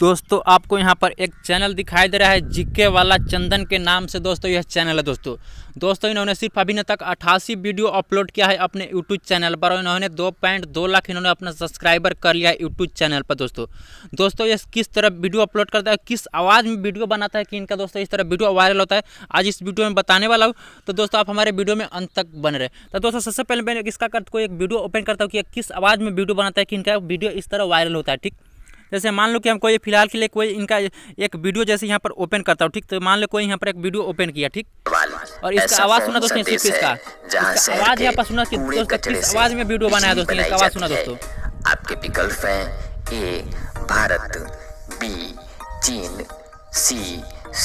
दोस्तों आपको यहाँ पर एक चैनल दिखाई दे रहा है जिक्के वाला चंदन के नाम से दोस्तों यह चैनल है दोस्तों दोस्तों इन्होंने सिर्फ अभी तक अट्ठासी वीडियो अपलोड किया है अपने यूट्यूब चैनल पर और इन्होंने दो पॉइंट दो लाख इन्होंने अपना सब्सक्राइबर कर लिया है यूट्यूब चैनल पर दोस्तों दोस्तों ये किस तरह वीडियो अपलोड करता है किस आवाज़ में वीडियो बनाता है कि इनका दोस्तों इस तरह वीडियो वायरल होता है आज इस वीडियो में बताने वाला हूँ तो दोस्तों आप हमारे वीडियो में अंत तक बन रहे तो दोस्तों सबसे पहले मैं इसका कोई एक वीडियो ओपन करता हूँ कि किस आवाज़ में वीडियो बनाता है कि इनका वीडियो इस तरह वायरल होता है ठीक जैसे मान लो कि हम कोई फिलहाल के लिए कोई इनका एक वीडियो जैसे यहाँ पर ओपन करता हूँ ठीक तो मान लो कोई यहाँ पर एक वीडियो ओपन किया ठीक और इसका आवाज़ सुना दोस्तों सिर्फ इसका आवाज़ यहाँ पर सुना आवाज़ में वीडियो बनाया दोस्तों इसका आवाज़ सुना दोस्तों आपके विकल्प है ए भारत बी चीन सी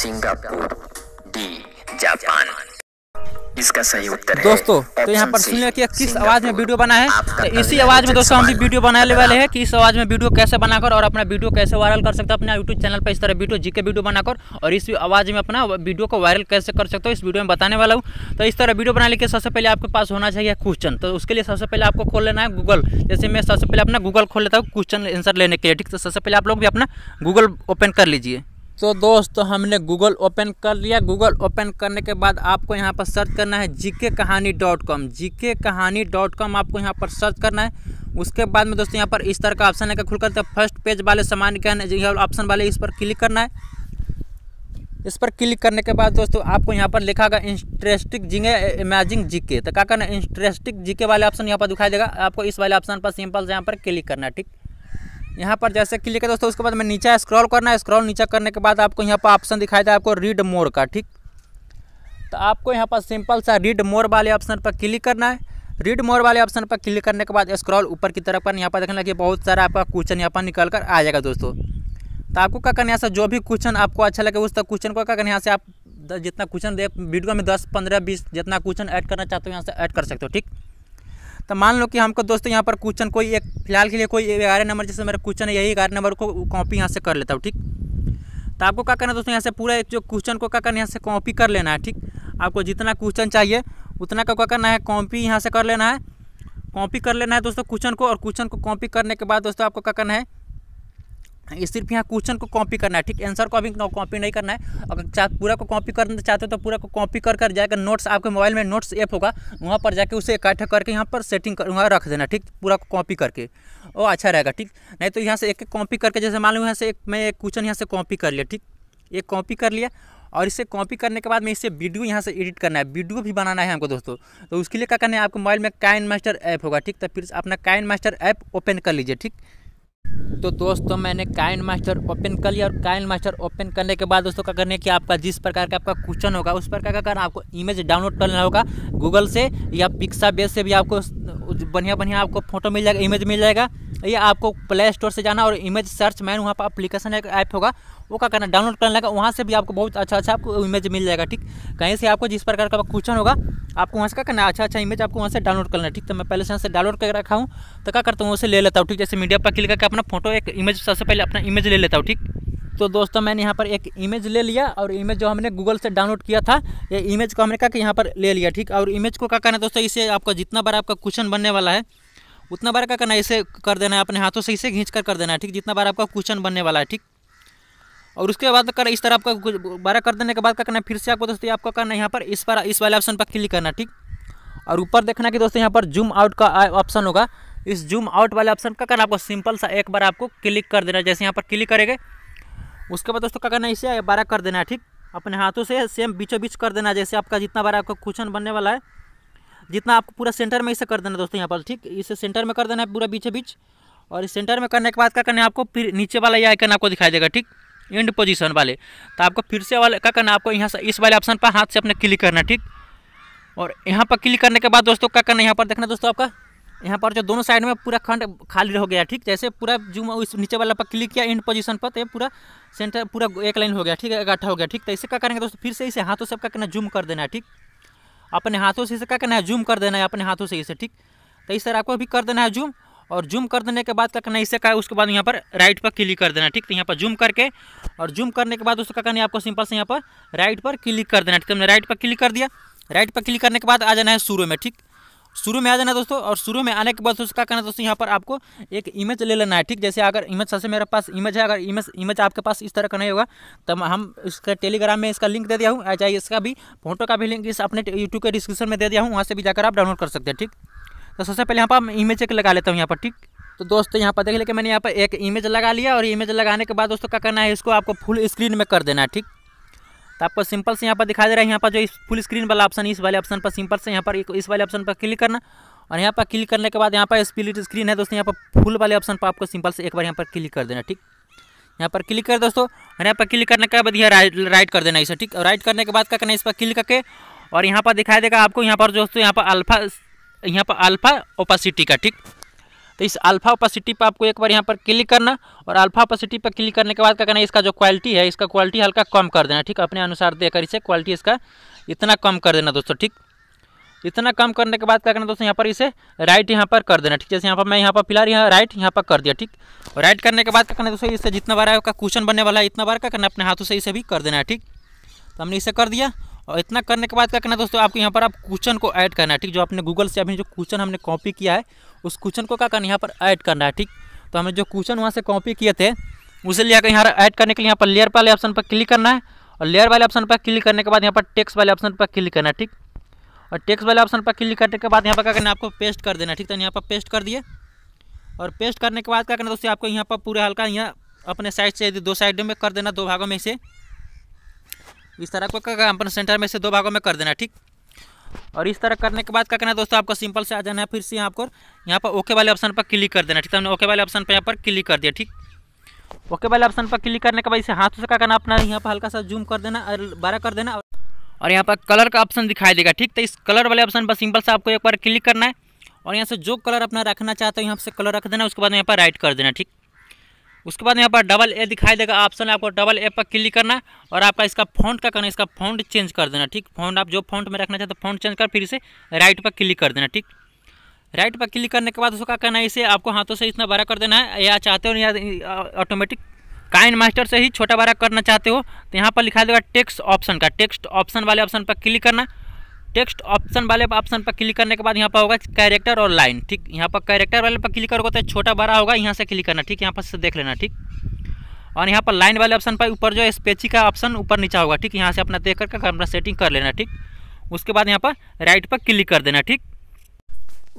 सिंगापुर डी जापान इसका सही उत्तर दोस्तों तो यहाँ पर सुन लिया किस आवाज में वीडियो बना है तो इसी आवाज में दोस्तों हम भी वीडियो बनाने वाले हैं कि इस आवाज में वीडियो कैसे बनाकर और अपना वीडियो कैसे वायरल कर सकते हैं अपना यूट्यूब चैनल पर इस तरह वीडियो जी के वीडियो बनाकर और इस आवाज में अपना वीडियो को वायरल कैसे कर सकते हो इस वीडियो में बताने वाला हूँ तो इस तरह वीडियो बनाने के सबसे पहले आपके पास होना चाहिए क्वेश्चन तो उसके लिए सबसे पहले आपको खोल लेना है गूगल जैसे मैं सबसे पहले अपना गूगल खोल लेता हूँ क्वेश्चन आंसर लेने के लिए ठीक तो सबसे पहले आप लोग भी अपना गूगल ओपन कर लीजिए तो दोस्तों हमने गूगल ओपन कर लिया गूगल ओपन करने के बाद आपको यहाँ पर सर्च करना है जी के कहानी डॉट कॉम जी के कहानी डॉट कॉम आपको यहाँ पर सर्च करना है उसके बाद में दोस्तों यहाँ पर इस तरह का ऑप्शन है खुल करते हैं फर्स्ट पेज वाले सामान के ऑप्शन वाले इस पर क्लिक करना है इस पर क्लिक करने के बाद दोस्तों आपको यहाँ पर लिखा होगा इंटरेस्टिंग जिंगे इमेजिंग जीके तो क्या करना इंटरेस्टिंग जीके वाले ऑप्शन यहाँ पर दिखाई देगा आपको इस वाले ऑप्शन पर सिंपल से यहाँ पर क्लिक करना है ठीक यहाँ पर जैसे क्लिक है दोस्तों उसके बाद में नीचे स्क्रॉल करना है स्क्रॉल नीचे करने के बाद आपको यहाँ पर ऑप्शन दिखाई दे आपको रीड मोर का ठीक तो आपको यहाँ पर सिंपल सा रीड मोर वाले ऑप्शन पर क्लिक करना है रीड मोर वाले ऑप्शन पर क्लिक करने के बाद स्क्रॉल ऊपर की तरफ पर यहाँ पर देखने लगे बहुत सारा आपका क्वेश्चन यहाँ पर निकल कर आ जाएगा दोस्तों तो आपको क्या करना यहाँ से जो भी क्वेश्चन आपको अच्छा लगे उस तक क्वेश्चन को क्या करना यहाँ से आप जितना क्वेश्चन दे वीडियो में दस पंद्रह बीस जितना क्वेश्चन ऐड करना चाहते हो यहाँ से ऐड कर सकते हो ठीक तो मान लो कि हमको दोस्तों यहाँ पर क्वेश्चन कोई एक फिलहाल के लिए कोई ग्यारह नंबर जैसे मेरा क्वेश्चन है यही ग्यारह नंबर को कॉपी यहाँ से कर लेता हूँ ठीक तो आपको क्या करना है दोस्तों यहाँ से पूरा जो क्वेश्चन को क्या करना यहाँ से कॉपी कर लेना है ठीक आपको जितना क्वेश्चन चाहिए उतना का क्या करना है कॉपी यहाँ से कर लेना है कॉपी कर लेना है दोस्तों क्वेश्चन को और क्वेश्चन को कॉपी करने के बाद दोस्तों आपको क्या करना है ये सिर्फ यहाँ क्वेश्चन को कॉपी करना है ठीक आंसर को अभी कॉपी नहीं करना है अगर पूरा को कॉपी करना चाहते हो तो पूरा को कॉपी कर कर जाएगा नोट्स आपके मोबाइल में नोट्स ऐप होगा वहाँ पर जाके उसे इकट्ठा करके यहाँ पर सेटिंग कर वहाँ रख देना ठीक पूरा को कॉपी करके वो अच्छा रहेगा ठीक नहीं तो यहाँ से एक एक कॉपी करके जैसे मान लो यहाँ से एक मैं एक क्वेश्चन यहाँ से कॉपी कर लिया ठीक एक कॉपी कर लिया और इसे कॉपी करने के बाद मैं इसे वीडियो यहाँ से एडिट करना है वीडियो भी बनाना है हमको दोस्तों तो उसके लिए क्या करना है आपके मोबाइल में काइन मास्टर ऐप होगा ठीक तो फिर अपना काइन मास्टर ऐप ओपन कर लीजिए ठीक तो दोस्तों मैंने काइन मास्टर ओपन कर लिया और काइन मास्टर ओपन करने के बाद दोस्तों क्या करने की आपका जिस प्रकार का आपका क्वेश्चन होगा उस प्रकार का करना आपको इमेज डाउनलोड करना होगा गूगल से या पिक्सा बेस से भी आपको बढ़िया बढ़िया आपको फोटो मिल जाएगा इमेज मिल जाएगा ये आपको प्ले स्टोर से जाना और इमेज सर्च मैन वहाँ पर अप्लीकेशन एक ऐप होगा वो क्या करना डाउनलोड करने लगा वहाँ से भी आपको बहुत अच्छा अच्छा आपको इमेज मिल जाएगा ठीक कहीं से आपको जिस प्रकार का क्वेश्चन होगा आपको वहाँ से क्या करना अच्छा अच्छा इमेज आपको वहाँ से डाउनलोड करना है ठीक तो मैं पहले से यहाँ से डाउनलोड कर रखा हूँ तो क्या करता हूँ उसे ले लेता हूँ ठीक जैसे मीडिया पर क्लिक करके अपना फोटो एक इमेज सबसे पहले अपना इमेज ले लेता हूँ ठीक तो दोस्तों मैंने यहाँ पर एक इमेज ले लिया और इमेज जो हमने गूगल से डाउनलोड किया था ये इमेज को हमने क्या यहाँ पर ले लिया ठीक और इमेज को क्या करना दोस्तों इसे आपका जितना बार आपका क्वेश्चन बनने वाला है उतना बार क्या करना है इसे कर देना है अपने हाथों से इसे घींच कर कर देना है ठीक जितना बार आपका क्वेश्चन बनने वाला है ठीक और उसके बाद कर इस तरह आपका बारह कर देने के बाद क्या करना है फिर से आपको दोस्तों आपका करना है यहाँ पर इस पर इस वाले ऑप्शन पर क्लिक करना ठीक और ऊपर देखना कि दोस्तों यहाँ पर जूम आउट का ऑप्शन होगा इस जूम आउट वाले ऑप्शन का करना आपको सिंपल सा एक बार आपको क्लिक कर देना जैसे यहाँ पर क्लिक करेंगे उसके बाद दोस्तों क्या करना है इसे बारह कर देना है ठीक अपने हाथों से सेम बीचों बीच कर देना जैसे आपका जितना बार आपका क्वेश्चन बनने वाला है जितना आपको पूरा सेंटर में इसे कर देना दोस्तों यहाँ पर ठीक इसे सेंटर में कर देना है पूरा बीचे बीच और इस सेंटर में करने के बाद क्या करना है आपको फिर नीचे वाला ये आइकन आपको दिखाई देगा ठीक एंड पोजीशन वाले तो आपको फिर से वाले क्या करना है आपको यहाँ से इस वाले ऑप्शन पर हाथ से अपने क्लिक करना ठीक और यहाँ पर क्लिक करने के बाद दोस्तों क्या करना है यहाँ पर देखना दोस्तों आपका यहाँ पर जो दोनों साइड में पूरा खंड खाली हो गया ठीक जैसे पूरा जूम इस नीचे वाला पर क्लिक किया एंड पोजीशन पर तो ये पूरा सेंटर पूरा एक लाइन हो गया ठीक है इकट्ठा हो गया ठीक तो इसे क्या करेंगे दोस्तों फिर से इसे हाथों से आपका करना जूम कर देना है ठीक अपने हाथों से इसे क्या करना है जूम कर देना है अपने हाथों से इसे ठीक तो इस तरह आपको भी कर देना है जूम और जूम कर देने के बाद क्या करना है इसे का है उसके बाद यहाँ पर राइट पर क्लिक कर देना ठीक तो यहाँ पर जूम करके और जूम करने के बाद उसका करना है आपको सिंपल से यहाँ पर राइट पर क्लिक कर देना ठीक तो हमने राइट पर क्लिक कर दिया राइट पर क्लिक करने के बाद आ जाना है शुरू में ठीक शुरू में आ जाना दोस्तों और शुरू में आने के बाद दोस्तों क्या करना दोस्तों यहाँ पर आपको एक इमेज ले लेना है ठीक जैसे अगर इमेज सबसे मेरे पास इमेज है अगर इमेज इमेज आपके पास इस तरह का नहीं होगा तब हम इसका टेलीग्राम में इसका लिंक दे दिया हूँ चाहे इसका भी फोटो का भी लिंक इस अपने यूट्यूब के डिस्क्रिप्शन में दे दिया हूँ वहाँ से भी जाकर आप डाउनलोड कर सकते हैं ठीक तो सबसे पहले यहाँ पर हम इमेज एक लगा लेता हूँ यहाँ पर ठीक तो दोस्तों यहाँ पर देख लेके मैंने यहाँ पर एक इमेज लगा लिया और इमेज लगाने के बाद दोस्तों क्या करना है इसको आपको फुल स्क्रीन में कर देना है ठीक तो आपको सिंपल से यहाँ पर दिखाई दे रहा है यहाँ पर जो इस फुल स्क्रीन वाला ऑप्शन इस वाले ऑप्शन पर सिंपल से यहाँ पर इस वाले ऑप्शन पर क्लिक करना और यहाँ पर क्लिक करने के बाद यहाँ पर स्प्लिट स्क्रीन है दोस्तों यहाँ पर फुल वाले ऑप्शन पर आपको सिंपल से एक बार यहाँ पर क्लिक कर देना ठीक यहाँ पर क्लिक कर दोस्तों और यहाँ पर क्लिक करने के बाद यहाँ राइट राइट कर देना इसे ठीक और राइट करने के बाद क्या करना इस पर क्लिक करके और यहाँ पर दिखाई देगा आपको यहाँ पर दोस्तों यहाँ पर अल्फा यहाँ पर अल्फा ओपासिटी का ठीक तो इस अल्फा ओपासिटी पर आपको एक बार यहाँ पर क्लिक करना और अल्फा ओपासिटी पर क्लिक करने के बाद क्या करना है इसका जो क्वालिटी है इसका क्वालिटी हल्का कम कर देना ठीक अपने अनुसार देकर इसे क्वालिटी इसका इतना कम कर देना दोस्तों ठीक इतना कम करने के बाद क्या करना दोस्तों यहाँ पर इसे राइट यहाँ पर कर देना ठीक जैसे यहाँ पर मैं यहाँ पर फिलहाल यहाँ राइट यहाँ पर कर दिया ठीक और राइट करने के बाद क्या करना दोस्तों इससे जितना बार आपका क्वेश्चन बनने वाला है इतना बार क्या करना अपने हाथों से इसे भी कर देना है ठीक तो हमने इसे कर दिया और इतना करने के बाद क्या करना है दोस्तों आपको यहाँ पर आप क्वेश्चन को ऐड करना है ठीक जो आपने गूगल से अभी जो क्वेश्चन हमने कॉपी किया है उस क्वेश्चन को क्या करना है यहाँ पर ऐड करना है ठीक तो हमने जो क्वेश्चन वहाँ से कॉपी किए थे उसे लिया कर यहाँ ऐड करने के लिए यहाँ पर लेयर वाले ऑप्शन पर क्लिक करना है और लेयर वाले ऑप्शन पर क्लिक करने के बाद यहाँ पर टेक्स वाले ऑप्शन पर क्लिक करना है ठीक और टेक्स वाले ऑप्शन पर क्लिक करने के बाद यहाँ पर क्या करना आपको पेस्ट कर देना ठीक तो यहाँ पर पेस्ट कर दिए और पेस्ट करने के बाद क्या करना दोस्तों आपको यहाँ पर पूरा हल्का यहाँ अपने साइड से दो साइड में कर देना दो भागों में इसे इस तरह को अपन सेंटर में से दो भागों में कर देना ठीक और इस तरह करने के बाद क्या करना है दोस्तों आपको सिंपल से आ जाना है फिर से यहाँ पर यहाँ पर ओके वाले ऑप्शन पर क्लिक कर देना ठीक है तो हमने ओके वाले ऑप्शन पर यहाँ पर क्लिक कर दिया ठीक ओके वाले ऑप्शन पर क्लिक करने के बाद इसे हाथों से क्या करना अपना यहाँ पर हल्का सा जूम कर देना और बारह कर देना और यहाँ पर कलर का ऑप्शन दिखाई देगा ठीक तो इस कलर वाले ऑप्शन पर सिंपल से आपको एक बार क्लिक करना है और यहाँ से जो कलर अपना रखना चाहते हो यहाँ से कलर रख देना उसके बाद यहाँ पर राइट कर देना ठीक उसके बाद यहाँ पर डबल ए दिखाई देगा ऑप्शन आपको डबल ए पर क्लिक करना और आपका इसका फॉन्ट का करना इसका फॉन्ट चेंज कर देना ठीक फॉन्ट आप जो फॉन्ट में रखना चाहते हो फॉन्ट चेंज कर फिर इसे राइट पर क्लिक कर देना ठीक राइट पर क्लिक करने के बाद उसका कहना है इसे आपको हाथों से इतना बड़ा कर देना है या चाहते हो या ऑटोमेटिक काइन मास्टर से ही छोटा बड़ा करना चाहते हो तो यहाँ पर लिखा देगा टेक्स्ट ऑप्शन का टेक्स्ट ऑप्शन वाले ऑप्शन पर क्लिक करना टेक्स्ट ऑप्शन वाले ऑप्शन पर क्लिक करने के बाद यहाँ पर होगा कैरेक्टर और लाइन ठीक यहाँ पर कैरेक्टर वाले पर क्लिक करोगे तो छोटा बड़ा होगा यहाँ से क्लिक करना ठीक यहाँ पर से देख लेना ठीक और यहाँ पर लाइन वाले ऑप्शन पर ऊपर जो है स्पेची का ऑप्शन ऊपर नीचा होगा ठीक यहाँ से अपना देख करके अपना सेटिंग कर लेना ठीक उसके बाद यहाँ पर राइट पर क्लिक कर देना ठीक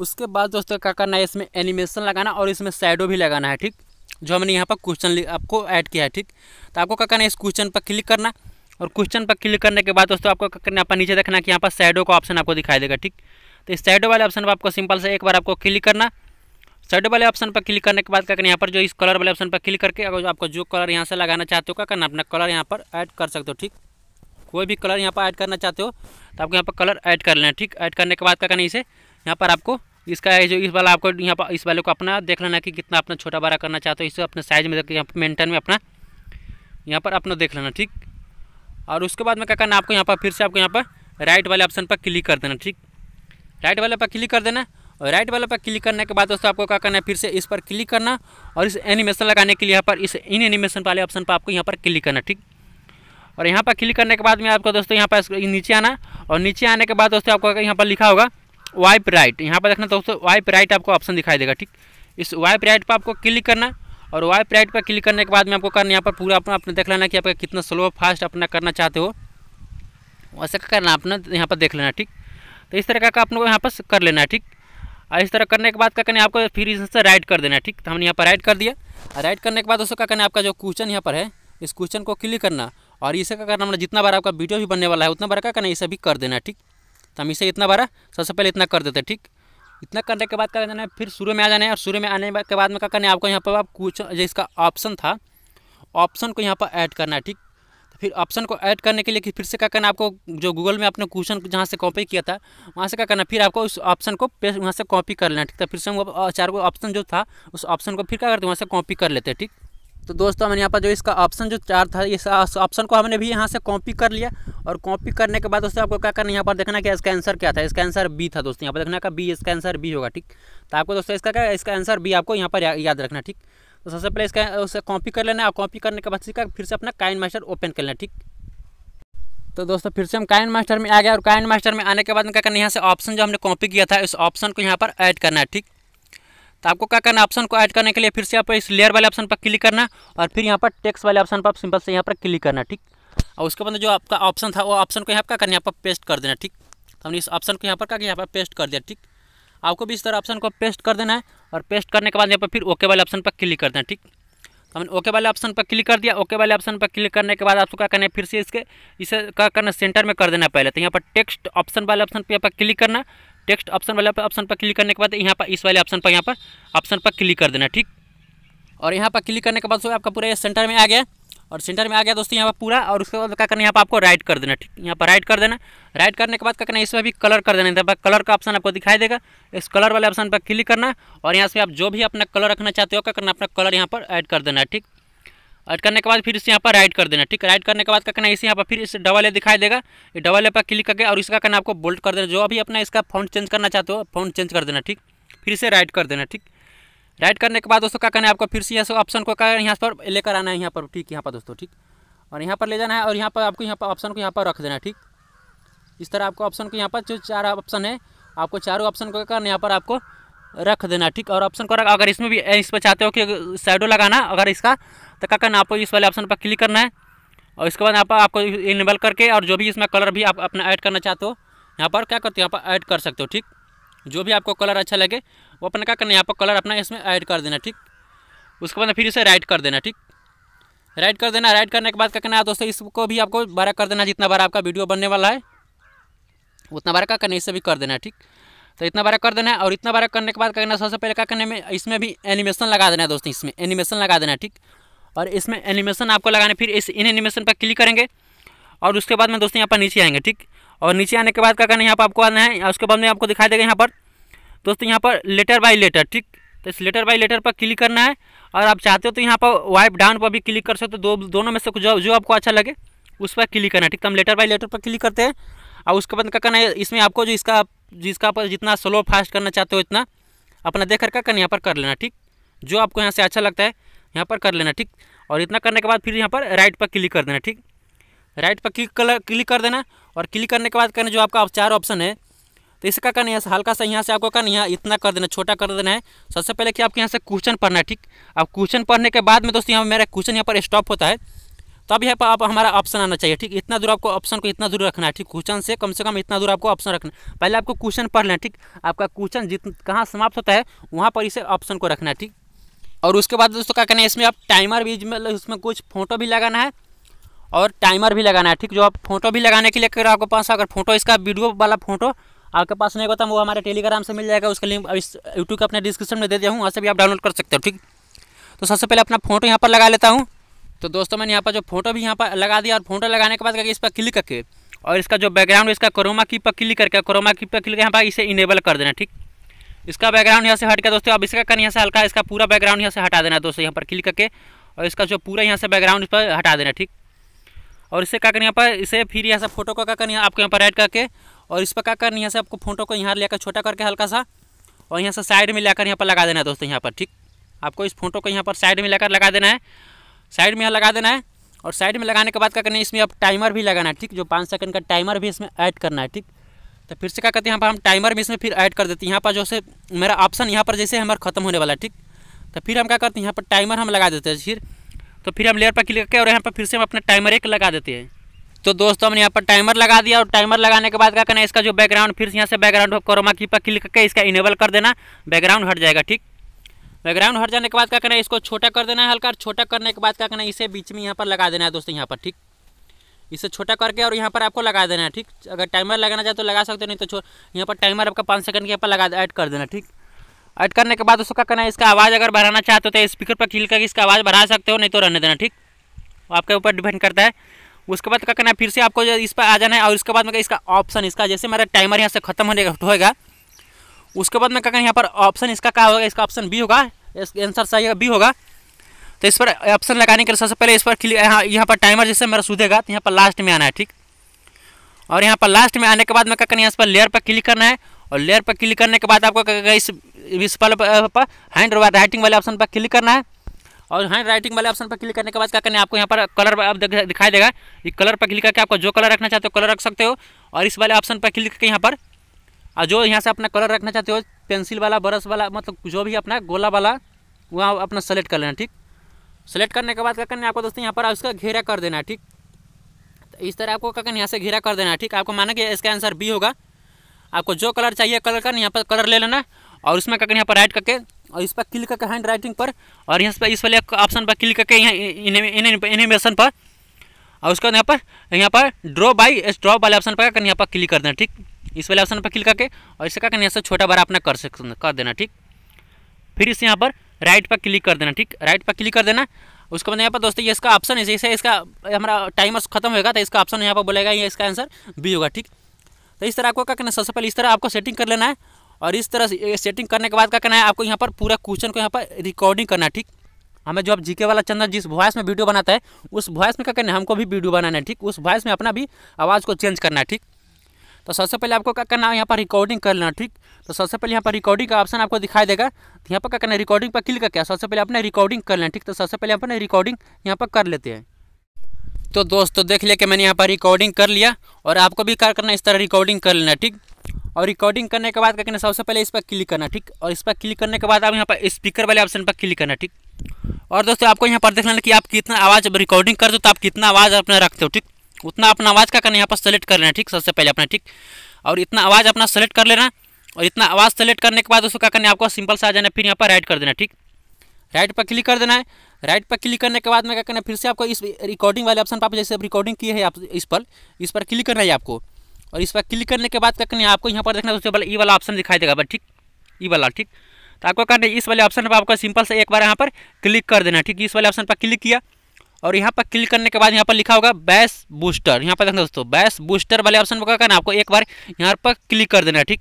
उसके बाद दोस्तों क्या करना है इसमें एनिमेशन लगाना और इसमें सैडो भी लगाना है ठीक जो हमने यहाँ पर क्वेश्चन आपको ऐड किया है ठीक तो आपको क्या करना है इस क्वेश्चन पर क्लिक करना और क्वेश्चन पर क्लिक करने के बाद दोस्तों आपको करने पर नीचे देखना कि यहाँ पर सैडो का ऑप्शन आपको दिखाई देगा ठीक तो इस साइडो वाले ऑप्शन पर आपको सिंपल से एक बार आपको क्लिक करना सैडो वाले ऑप्शन पर क्लिक करने के बाद क्या करना यहाँ पर जो इस कलर वाले ऑप्शन पर क्लिक करके अगर आपको जो कलर यहाँ से लगाना चाहते हो क्या करना अपना कलर यहाँ पर ऐड कर सकते हो ठीक कोई भी कलर यहाँ पर ऐड करना चाहते हो तो आपको यहाँ पर कलर ऐड कर लेना ठीक ऐड करने के बाद क्या करना इसे यहाँ पर आपको इसका जो इस वाला आपको यहाँ पर इस वाले को अपना देख लेना कि कितना अपना छोटा बड़ा करना चाहते हो इसे अपने साइज़ में देख यहाँ पर मेंटेन में अपना यहाँ पर अपना देख लेना ठीक और उसके बाद में क्या करना आपको यहाँ पर फिर से आपको यहाँ पर राइट वाले ऑप्शन पर क्लिक कर देना ठीक राइट वाले पर क्लिक कर देना और राइट वाले पर क्लिक करने के बाद दोस्तों आपको क्या करना है फिर से इस पर क्लिक करना और इस एनिमेशन लगाने के लिए यहाँ पर इस इन एनिमेशन वाले ऑप्शन पर आपको यहाँ पर क्लिक करना ठीक और यहाँ पर क्लिक करने के बाद में आपको दोस्तों यहाँ पर नीचे आना और नीचे आने के बाद दोस्तों आपको यहाँ पर लिखा होगा वाइप राइट यहाँ पर देखना दोस्तों वाइप राइट आपको ऑप्शन दिखाई देगा ठीक इस वाइप राइट पर आपको क्लिक करना और वाइप राइट पर क्लिक करने के बाद में आपको करना यहाँ पर पूरा अपना अपने देख लेना कि आपका कितना स्लो फास्ट अपना करना चाहते हो वैसे का करना अपना यहाँ पर देख लेना ठीक तो इस तरह का आप लोग यहाँ पर कर लेना है ठीक और इस तरह करने के बाद क्या करना आपको फिर इससे राइट कर देना है ठीक तो हमने यहाँ पर राइट कर दिया और राइट करने के बाद उसको क्या करना आपका जो क्वेश्चन यहाँ पर है इस क्वेश्चन को क्लिक करना और इसे का करना हमने मतलब जितना बार आपका वीडियो भी बनने वाला है उतना बार क्या करना इसे भी कर देना ठीक तो हम इसे इतना बार सबसे पहले इतना कर देते ठीक इतना करने के बाद क्या करना है फिर शुरू में आ जाना है और शुरू में आने के बाद में क्या करना है आपको यहाँ पर आप कुछ इसका ऑप्शन था ऑप्शन को यहाँ पर ऐड करना है ठीक तो फिर ऑप्शन को ऐड करने के लिए कि फिर से क्या करना है आपको जो गूगल में आपने क्वेश्चन जहाँ से कॉपी किया था वहाँ से क्या करना फिर आपको उस ऑप्शन को पेस्ट वहाँ से कॉपी कर लेना ठीक है तो फिर से हम चार को ऑप्शन जो था उस ऑप्शन को फिर क्या करते हैं वहाँ से कॉपी कर लेते हैं ठीक तो दोस्तों हमने यहाँ पर जो इसका ऑप्शन जो चार था इस ऑप्शन को हमने भी यहाँ से कॉपी कर लिया और कॉपी करने के बाद दोस्तों आपको क्या करना है यहाँ पर देखना कि इसका आंसर क्या था इसका आंसर बी था दोस्तों यहाँ पर देखना का बी इसका आंसर बी होगा ठीक तो आपको दोस्तों इसका क्या इसका आंसर बी आपको यहाँ पर याद रखना ठीक तो सबसे पहले इसका उसे कॉपी कर लेना है और कॉपी करने के बाद इसका फिर से अपना काइन मास्टर ओपन कर लेना ठीक तो दोस्तों फिर से हम काइन मास्टर में आ गया और काइन मास्टर में आने के बाद क्या करना है यहाँ से ऑप्शन जो हमने कॉपी किया था इस ऑप्शन को यहाँ पर ऐड करना है ठीक तो आपको क्या करना ऑप्शन को ऐड करने के लिए फिर से आप इस लेयर वाले ऑप्शन पर क्लिक करना और फिर यहाँ पर टेक्स वाले ऑप्शन पर आप सिंपल से यहाँ पर क्लिक करना ठीक और उसके बाद जो आपका ऑप्शन था वो ऑप्शन को यहाँ पर क्या करना यहाँ पर पेस्ट कर देना ठीक तो हमने इस ऑप्शन को यहाँ पर क्या यहाँ पर पेस्ट कर दिया ठीक आपको भी इस तरह ऑप्शन को पेस्ट कर देना है और पेस्ट करने के बाद यहाँ पर फिर ओके वाले ऑप्शन पर क्लिक कर देना ठीक तो हमने ओके वाले ऑप्शन पर क्लिक कर दिया ओके वाले ऑप्शन पर क्लिक करने के बाद आपको क्या करना है फिर से इसके इसे क्या करना सेंटर में कर देना पहले तो यहाँ पर टेक्स्ट ऑप्शन वाले ऑप्शन पर यहाँ पर क्लिक करना टेक्स्ट ऑप्शन वाले ऑप्शन पर क्लिक करने के बाद यहाँ पर इस वाले ऑप्शन पर यहाँ पर ऑप्शन पर क्लिक कर देना ठीक और यहाँ पर क्लिक करने के बाद आपका पूरा सेंटर में आ गया और सेंटर में आ गया दोस्तों यहाँ पर पूरा और उसके बाद क्या करना है यहाँ पर आपको राइट कर देना ठीक यहाँ पर राइट कर देना राइट करने के बाद क्या करना है इसमें भी कलर कर देना है कलर का ऑप्शन आपको दिखाई देगा इस कलर वाले ऑप्शन पर क्लिक करना और यहाँ से आप जो भी अपना कलर रखना चाहते हो क्या करना अपना कलर यहाँ पर ऐड कर देना है ठीक एड करने के बाद फिर इसे यहाँ पर राइट कर देना ठीक है राइट करने के बाद क्या करना है इसे यहाँ पर फिर इस डबल ए दिखाई देगा ये डबल ए पर क्लिक करके और इसका करना आपको बोल्ट कर देना जो अभी अपना इसका फाउंड चेंज करना चाहते हो फाउंड चेंज कर देना ठीक फिर इसे राइट कर देना ठीक राइट करने के बाद दोस्तों क्या करना है आपको फिर से यहाँ ऑप्शन को क्या यहाँ पर लेकर आना है यहाँ पर ठीक यहाँ पर दोस्तों ठीक और यहाँ पर ले जाना है और यहाँ पर आपको यहाँ पर ऑप्शन को यहाँ पर रख देना ठीक इस तरह आपको ऑप्शन को यहाँ पर जो चार ऑप्शन है आपको चारों ऑप्शन को करना यहाँ पर आपको रख देना ठीक और ऑप्शन को रख अगर इसमें भी इस पर चाहते हो कि शेडो लगाना अगर इसका तो क्या करना आपको इस वाले ऑप्शन पर क्लिक करना है और इसके बाद यहाँ पर आपको इनेबल करके और जो भी इसमें कलर भी आप अपना ऐड करना चाहते हो यहाँ पर क्या करते हो यहाँ पर ऐड कर सकते हो ठीक जो भी आपको कलर अच्छा लगे वो अपना क्या करना है यहाँ पर कलर अपना इसमें ऐड कर देना ठीक उसके बाद फिर इसे राइट कर देना ठीक राइट कर देना राइट करने के बाद क्या करना है दोस्तों इसको भी आपको बड़ा कर देना जितना बार आपका वीडियो बनने वाला है उतना बार क्या करना है इससे भी कर देना है ठीक तो इतना बड़ा कर देना है और इतना बड़ा करने के बाद क्या करना सबसे पहले क्या करने में इसमें भी एनिमेशन लगा देना है दोस्तों इसमें एनिमेशन लगा देना है ठीक और इसमें एनिमेशन आपको लगाने फिर इस इन एनिमेशन पर क्लिक करेंगे और उसके बाद में दोस्तों यहाँ पर नीचे आएंगे ठीक और नीचे आने के बाद क्या करना है यहाँ पर आपको आना है उसके बाद में आपको दिखाई देगा यहाँ पर दोस्तों यहाँ पर लेटर बाई लेटर ठीक तो इस लेटर बाई लेटर पर क्लिक करना है और आप चाहते हो तो यहाँ पर वाइप डाउन पर भी क्लिक कर सकते हो दो दोनों में से जो जो आपको अच्छा लगे उस पर क्लिक करना है ठीक तो हम लेटर बाई लेटर पर क्लिक करते हैं और उसके बाद क्या करना है इसमें आपको जो इसका जिसका पर जितना स्लो फास्ट करना चाहते हो इतना अपना देख कर क्या करना यहाँ पर कर लेना ठीक जो आपको यहाँ से अच्छा लगता है यहाँ पर कर लेना ठीक और इतना करने के बाद फिर यहाँ पर राइट पर क्लिक कर देना ठीक राइट पर क्लिक कर क्लिक कर देना और क्लिक करने के बाद करना जो आपका चार ऑप्शन है तो इसका करना से हल्का सा यहाँ से आपको करना यहाँ इतना कर देना छोटा कर देना है सबसे पहले कि आपके यहाँ से क्वेश्चन पढ़ना है ठीक अब क्वेश्चन पढ़ने के बाद में दोस्तों यहाँ मेरा क्वेश्चन यहाँ पर स्टॉप होता है तो अब यहाँ पर आप हमारा ऑप्शन आना चाहिए ठीक इतना दूर आपको ऑप्शन को इतना दूर रखना है ठीक क्वेश्चन से कम से कम इतना दूर आपको ऑप्शन रखना है पहले आपको क्वेश्चन पढ़ है ठीक आपका क्वेश्चन जित कहाँ समाप्त होता है वहाँ पर इसे ऑप्शन को रखना है ठीक और उसके बाद दोस्तों क्या करना है इसमें आप टाइमर भी मतलब इसमें कुछ फोटो भी लगाना है और टाइमर भी लगाना है ठीक जो आप फोटो भी लगाने के लिए अगर आपके पास अगर फोटो इसका वीडियो वाला फोटो आपके पास नहीं होता तो वो हमारे टेलीग्राम से मिल जाएगा उसका लिंक इस यूट्यूब का अपने डिस्क्रिप्शन में दे दिया हूँ वहाँ से भी आप डाउनलोड कर सकते हो ठीक तो सबसे पहले अपना फोटो यहाँ पर लगा लेता हूँ तो दोस्तों मैंने यहाँ पर जो फोटो भी यहाँ पर लगा दिया और फोटो लगाने के बाद इस पर क्लिक करके और इसका जो बैकग्राउंड इसका करोमा की पर क्लिक करके क्रोमा की पर क्लिक यहाँ पर इसे इनेबल कर देना ठीक इसका बैकग्राउंड यहाँ से हट गया दोस्तों अब इसका कन यहाँ से हल्का इसका पूरा बैकग्राउंड यहाँ से हटा देना है दोस्तों यहाँ पर क्लिक करके और इसका जो पूरा यहाँ से बैकग्राउंड इस पर हटा देना ठीक और इससे क्या करना यहाँ पर इसे फिर यहाँ से फोटो का क्या करनी आपको यहाँ पर ऐड करके और इस पर क्या करनी यहाँ से आपको फोटो को यहाँ लेकर छोटा करके हल्का सा और यहाँ से साइड में लेकर यहाँ पर लगा देना है दोस्तों यहाँ पर ठीक आपको इस फोटो को यहाँ पर साइड में लेकर लगा देना है साइड में यहाँ लगा देना है और साइड में लगाने के बाद क्या करना है इसमें आप टाइमर भी लगाना है ठीक जो पाँच सेकंड का टाइमर भी इसमें ऐड करना है ठीक तो फिर से क्या कहते हैं यहाँ पर हम टाइमर में इसमें फिर ऐड कर देते हैं यहाँ पर जैसे मेरा ऑप्शन यहाँ पर जैसे हमारा खत्म होने वाला है ठीक तो फिर हम क्या करते हैं यहाँ पर टाइमर हम लगा देते हैं फिर तो फिर हम लेयर पर क्लिक करके और यहाँ पर फिर से हम अपना टाइमर एक लगा देते हैं तो दोस्तों हमने यहाँ पर टाइमर लगा दिया और टाइमर लगाने के बाद क्या करना है इसका जो बैकग्राउंड फिर से यहाँ से बैकग्राउंड कोरोमा की पर क्लिक करके इसका इनेबल कर देना बैकग्राउंड हट जाएगा ठीक बैकग्राउंड हट जाने के बाद क्या करना है इसको छोटा कर देना है हल्का छोटा करने के बाद क्या करना है इसे बीच में यहाँ पर लगा देना है दोस्तों यहाँ पर ठीक इसे छोटा करके और यहाँ पर आपको लगा देना है ठीक अगर टाइमर लगाना चाहे तो लगा सकते हो नहीं तो यहाँ पर टाइमर आपका पाँच सेकंड के यहाँ पर लगा ऐड कर देना ठीक ऐड करने के बाद उसको क्या करना है इसका आवाज़ अगर बढ़ाना चाहते हो तो स्पीकर पर खिल करके इसका आवाज़ बढ़ा सकते हो नहीं तो रहने देना ठीक आपके ऊपर डिपेंड करता है उसके बाद क्या करना है फिर से आपको इस पर आ जाना है और उसके बाद में इसका ऑप्शन इसका जैसे मेरा टाइमर यहाँ से खत्म होने होगा उसके बाद में क्या करना यहाँ पर ऑप्शन इसका क्या होगा इसका ऑप्शन बी होगा आंसर सही होगा बी होगा तो इस पर ऑप्शन लगाने के लिए सबसे पहले इस पर क्लिक यहाँ यहाँ पर टाइमर जैसे मेरा सूधेगा तो यहाँ पर लास्ट में आना है ठीक और यहाँ पर लास्ट में आने के बाद मैं क्या करना है इस पर लेयर पर क्लिक करना है और लेयर पर क्लिक करने के बाद आपको क्या करेगा इस इस पर, पर हैंड राइटिंग वाले ऑप्शन पर क्लिक करना है और हैंड राइटिंग वाले ऑप्शन पर क्लिक करने के बाद क्या करना है आपको यहाँ पर कलर आप दिखाई देगा ये कलर पर क्लिक करके आपको जो कलर रखना चाहते हो कलर रख सकते हो और इस वाले ऑप्शन पर क्लिक करके यहाँ पर और जो यहाँ से अपना कलर रखना चाहते हो पेंसिल वाला ब्रश वाला मतलब जो भी अपना गोला वाला वहाँ अपना सेलेक्ट कर लेना ठीक सेलेक्ट करने के बाद क्या करना है आपको दोस्तों यहाँ पर उसका घेरा कर देना है ठीक तो इस तरह आपको क्या करना यहाँ से घेरा कर देना है ठीक आपको माना कि इसका आंसर बी होगा आपको जो कलर चाहिए कलर का यहाँ पर कलर ले लेना और उसमें क्या करना यहाँ पर राइट करके और इस पर क्लिक करके हैंड राइटिंग पर और यहाँ पर इस वाले ऑप्शन पर क्लिक करके यहाँ एनिमेशन पर और उसके बाद यहाँ पर यहाँ पर ड्रॉ बाई ड्रॉ वाले ऑप्शन पर क्या यहाँ पर क्लिक कर देना ठीक इस वाले ऑप्शन पर क्लिक करके और इसका यहाँ से छोटा बड़ा अपना कर सक कर देना ठीक फिर इसे यहाँ पर राइट पर क्लिक कर देना ठीक राइट पर क्लिक कर देना उसके बाद यहाँ पर दोस्तों ये इसका ऑप्शन है जैसे इसका हमारा टाइमर खत्म होगा तो इसका ऑप्शन यहाँ पर बोलेगा ये इसका आंसर बी होगा ठीक तो इस तरह आपको क्या करना है सबसे पहले इस तरह आपको सेटिंग कर लेना है और इस तरह से सेटिंग करने के बाद क्या करना है आपको यहाँ पर पूरा क्वेश्चन को यहाँ पर रिकॉर्डिंग करना है ठीक हमें जो आप जीके वाला चंद्र जिस वॉइस में वीडियो बनाता है उस वॉइस में क्या करना है हमको भी वीडियो बनाना है ठीक उस वॉइस में अपना भी आवाज़ को चेंज करना है ठीक तो सबसे पहले आपको क्या करना है यहाँ पर रिकॉर्डिंग कर लेना ठीक तो सबसे पहले यहाँ पर रिकॉर्डिंग का ऑप्शन आपको दिखाई देगा तो यहाँ पर क्या करना है रिकॉर्डिंग पर क्लिक करके सबसे पहले अपने रिकॉर्डिंग कर लें ठीक तो सबसे पहले अपने रिकॉर्डिंग यहाँ पर कर लेते हैं तो दोस्तों देख लिया कि मैंने यहाँ पर रिकॉर्डिंग कर लिया और आपको भी क्या करना इस तरह रिकॉर्डिंग कर लेना ठीक और रिकॉर्डिंग करने के बाद क्या करना सबसे पहले इस पर क्लिक करना ठीक और इस पर क्लिक करने के बाद आप यहाँ पर स्पीकर वाले ऑप्शन पर क्लिक करना ठीक और दोस्तों आपको यहाँ पर देखना लेना कि आप कितना आवाज़ रिकॉर्डिंग कर दो तो आप कितना आवाज़ अपना रखते हो ठीक उतना अपना आवाज़ का करना यहाँ पर सेलेक्ट कर लेना ठीक सबसे पहले अपना ठीक और इतना आवाज़ अपना सेलेक्ट कर लेना और इतना आवाज़ सेलेक्ट करने के बाद उसको क्या करना है आपको सिंपल से आ जाना है फिर यहाँ पर राइट कर देना है ठीक राइट पर क्लिक कर देना है राइट पर क्लिक करने के बाद में क्या करना है फिर से आपको इस रिकॉर्डिंग वाले ऑप्शन पर आप जैसे आप रिकॉर्डिंग की है आप इस पर इस पर क्लिक करना है आपको और इस पर क्लिक करने के बाद क्या करना है आपको यहाँ पर देखना है उसके ई वाला ऑप्शन दिखाई देगा ठीक ई वाला ठीक तो आपको करना है इस वाले ऑप्शन पर आपको सिंपल से एक बार यहाँ पर क्लिक कर देना ठीक इस वाले ऑप्शन पर क्लिक किया और यहाँ पर क्लिक करने के बाद यहाँ पर लिखा होगा बैस बूस्टर यहाँ पर देखना दोस्तों बैस बूस्टर वाले ऑप्शन पर क्या करना है आपको एक बार यहाँ पर क्लिक कर देना ठीक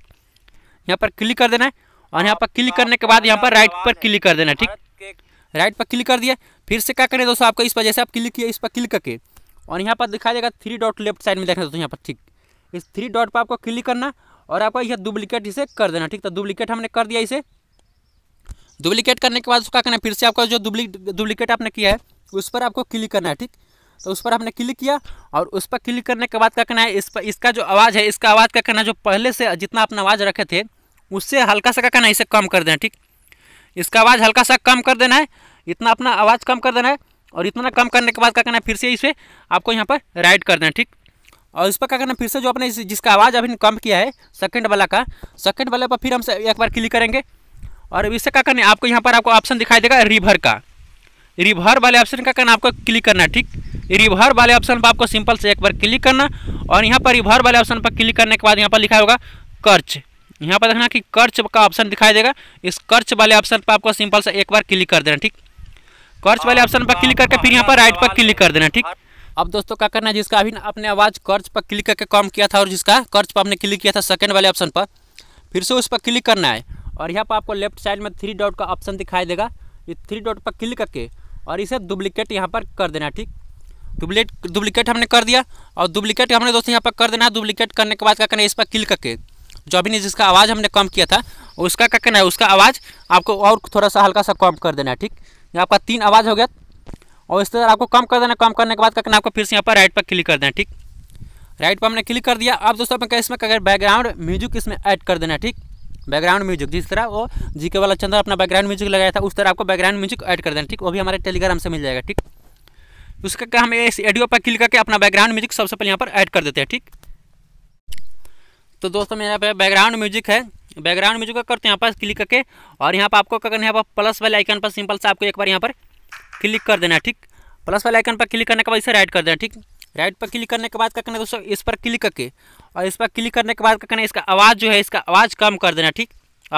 यहाँ पर क्लिक कर देना है और यहाँ पर क्लिक करने के बाद यहाँ पर राइट पर क्लिक कर देना है ठीक राइट पर क्लिक कर दिया फिर से क्या करें दोस्तों आपको इस पर जैसे आप क्लिक किया इस पर क्लिक करके और यहाँ पर दिखा देगा थ्री डॉट लेफ्ट साइड में देखना दोस्तों यहाँ पर ठीक इस थ्री डॉट पर आपको क्लिक करना और आपका यह डुप्लीकेट इसे कर देना ठीक तो डुप्लीकेट हमने कर दिया इसे डुप्लीकेट करने के बाद उसका करना फिर से आपका जो डुप्लीकेट आपने किया है उस पर आपको क्लिक करना है ठीक तो उस पर हमने क्लिक किया और उस पर क्लिक करने के बाद क्या करना है इस पर इसका जो आवाज़ है इसका आवाज़ क्या करना है जो पहले से जितना अपना आवाज़ रखे थे उससे हल्का सा क्या करना है इसे कम कर देना ठीक इसका आवाज़ हल्का सा कम कर देना है इतना अपना आवाज़ कम कर देना है और इतना कम करने के बाद क्या करना है फिर से इसे आपको यहाँ पर राइड कर देना ठीक और इस पर क्या करना फिर से जो अपने जिसका आवाज़ अभी कम किया है सेकंड वाला का सेकंड वाले पर फिर हम एक बार क्लिक करेंगे और इससे क्या करना है आपको यहाँ पर आपको ऑप्शन दिखाई देगा रिवर का रिवर वाले ऑप्शन का करना आपको क्लिक करना है ठीक रिवर वाले ऑप्शन पर आपको सिंपल से एक बार क्लिक करना और यहाँ पर रिवर वाले ऑप्शन पर क्लिक करने के बाद यहाँ पर लिखा होगा कर्च यहाँ पर देखना कि कर्च का ऑप्शन दिखाई देगा इस कर्च वाले ऑप्शन पर आपको सिंपल से एक बार क्लिक कर देना ठीक कर्च वाले ऑप्शन पर क्लिक करके फिर यहाँ पर राइट पर क्लिक कर देना ठीक अब दोस्तों क्या करना है जिसका अभी अपने आवाज़ कर्च पर क्लिक करके कम किया था और जिसका कर्च पर आपने क्लिक किया था सेकेंड वाले ऑप्शन पर फिर से उस पर क्लिक करना है और यहाँ पर आपको लेफ्ट साइड में थ्री डॉट का ऑप्शन दिखाई देगा ये थ्री डॉट पर क्लिक करके और इसे डुप्लीकेट यहाँ पर कर देना ठीक डुप्लीकेट डुप्लीकेट हमने कर दिया और डुप्लीकेट हमने दोस्तों यहाँ पर कर देना है डुप्लीकेट करने के बाद क्या करना है इस पर क्लिक करके जो अभी नहीं जिसका आवाज़ हमने कम किया था उसका क्या कहना है उसका आवाज़ आपको और थोड़ा सा हल्का सा कम कर देना है ठीक ये आपका तीन आवाज़ हो गया और इस तरह आपको कम कर देना कम करने के बाद क्या करना आपको फिर से यहाँ पर राइट पर क्लिक कर देना ठीक राइट पर हमने क्लिक कर दिया अब दोस्तों अपने इसमें क्या बैकग्राउंड म्यूजिक इसमें ऐड कर देना ठीक बैकग्राउंड म्यूजिक जिस तरह वो जी के वाला चंद्र अपना बैकग्राउंड म्यूजिक लगाया था उस तरह आपको बैकग्राउंड म्यूजिक ऐड कर देना ठीक वो भी हमारे टेलीग्राम से मिल जाएगा ठीक उसका हम इस ऑडियो पर क्लिक करके अपना बैकग्राउंड म्यूजिक सबसे पहले यहाँ पर ऐड कर देते हैं ठीक तो दोस्तों मेरे यहाँ पे बैकग्राउंड म्यूजिक है बैकग्राउंड म्यूजिक का करते हैं यहाँ पर क्लिक करके और यहाँ पर आपको क्या करना है यहाँ पर प्लस वाले आइकन पर सिंपल से आपको एक बार यहाँ पर क्लिक कर देना है ठीक प्लस वाले आइकन पर क्लिक करने के बाद इसे राइट कर देना ठीक राइट पर क्लिक करने के बाद क्या करना दोस्तों इस पर क्लिक करके और इस पर क्लिक करने के बाद क्या करना है इसका आवाज़ जो है इसका आवाज़ कम कर देना ठीक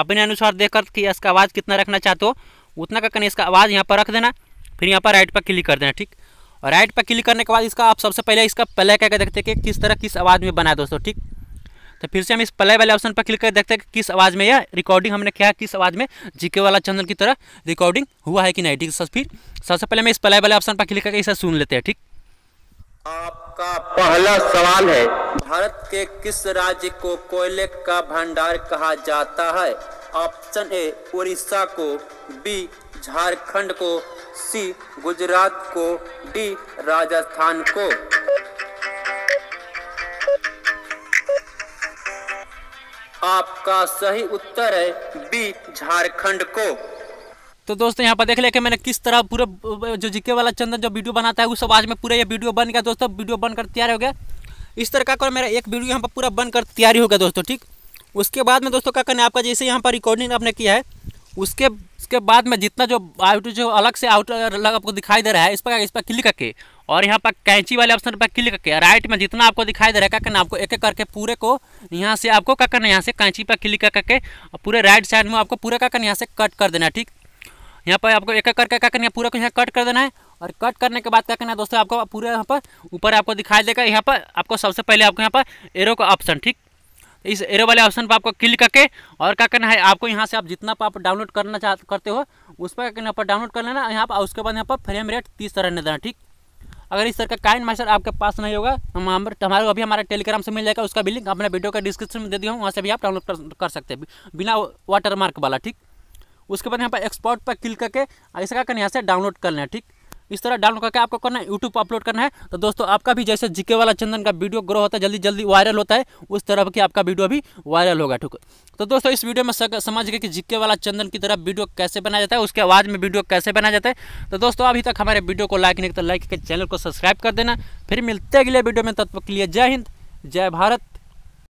अपने अनुसार देख कर कि इसका आवाज़ कितना रखना चाहते हो उतना का करना इसका आवाज़ यहाँ पर रख देना फिर यहाँ पर राइट पर क्लिक कर देना ठीक और राइट पर क्लिक करने के बाद इसका आप सबसे पहले इसका प्ले करके देखते हैं कि किस तरह किस आवाज़ में बना दोस्तों ठीक तो फिर से हम इस प्ले वाले ऑप्शन पर क्लिक कर देखते हैं कि किस आवाज़ में यह रिकॉर्डिंग हमने किया किस आवाज़ में जीके वाला चैनल की तरह रिकॉर्डिंग हुआ है कि नहीं ठीक सर फिर सबसे पहले हम इस प्ले वाले ऑप्शन पर क्लिक करके इसे सुन लेते हैं ठीक आपका पहला सवाल है भारत के किस राज्य को कोयले का भंडार कहा जाता है ऑप्शन ए उड़ीसा को बी झारखंड को सी गुजरात को डी राजस्थान को आपका सही उत्तर है बी झारखंड को तो दोस्तों यहाँ पर देख लिया कि मैंने किस तरह पूरा जो जीके वाला चंदन जो वीडियो बनाता है उस सब आज में पूरा ये वीडियो बन गया दोस्तों वीडियो बनकर तैयार हो गया इस तरह का मेरा एक वीडियो यहाँ पर पूरा बनकर तैयारी हो गया दोस्तों ठीक उसके बाद में दोस्तों क्या करना आपका जैसे यहाँ पर रिकॉर्डिंग आपने किया है उसके उसके बाद में जितना जो आउट जो अलग से आउट अलग आपको दिखाई दे रहा है इस पर इस पर क्लिक करके और यहाँ पर कैंची वाले ऑप्शन पर क्लिक करके राइट में जितना आपको दिखाई दे रहा है क्या आपको एक एक करके पूरे को यहाँ से आपको क्या करना है यहाँ से कैंची पर क्लिक करके पूरे राइट साइड में आपको पूरा क्या करना है यहाँ से कट कर देना है ठीक यहाँ पर आपको एक एक करके क्या करना है पूरा को यहाँ कट कर देना है और कट करने के बाद क्या करना है दोस्तों आपको पूरे यहाँ पर ऊपर आपको दिखाई देगा यहाँ पर आपको सबसे पहले आपको यहाँ पर एरो का ऑप्शन ठीक इस एरो वाले ऑप्शन पर आपको क्लिक करके और क्या करना है आपको यहाँ से आप जितना पर आप डाउनलोड करना चाह करते हो उस पर यहाँ पर डाउनलोड कर लेना यहाँ पर उसके बाद यहाँ पर फ्रेम रेट तीस रहने देना ठीक अगर इस तरह का काइन मास्टर आपके पास नहीं होगा हम हमारे अभी हमारा टेलीग्राम से मिल जाएगा उसका भी लिंक अपने वीडियो का डिस्क्रिप्शन में दे दिया हूँ वहाँ से भी आप डाउनलोड कर सकते हैं बिना वाटरमार्क वाला ठीक उसके बाद यहाँ पर एक्सपोर्ट पर क्लिक करके इसका यहाँ से डाउनलोड कर लें ठीक इस तरह डाउन करके आपको करना है यूट्यूब पर अपलोड करना है तो दोस्तों आपका भी जैसे जीके वाला चंदन का वीडियो ग्रो होता है जल्दी जल्दी वायरल होता है उस तरह की आपका वीडियो भी वायरल होगा ठीक तो दोस्तों इस वीडियो में समझ गए कि जीके वाला चंदन की तरह वीडियो कैसे बनाया जाता है उसके आवाज में वीडियो कैसे बनाया जाता है तो दोस्तों अभी तक हमारे वीडियो को लाइक नहीं तो लाइक के चैनल को सब्सक्राइब कर देना फिर मिलते अगले वीडियो में तत्व के लिए जय हिंद जय भारत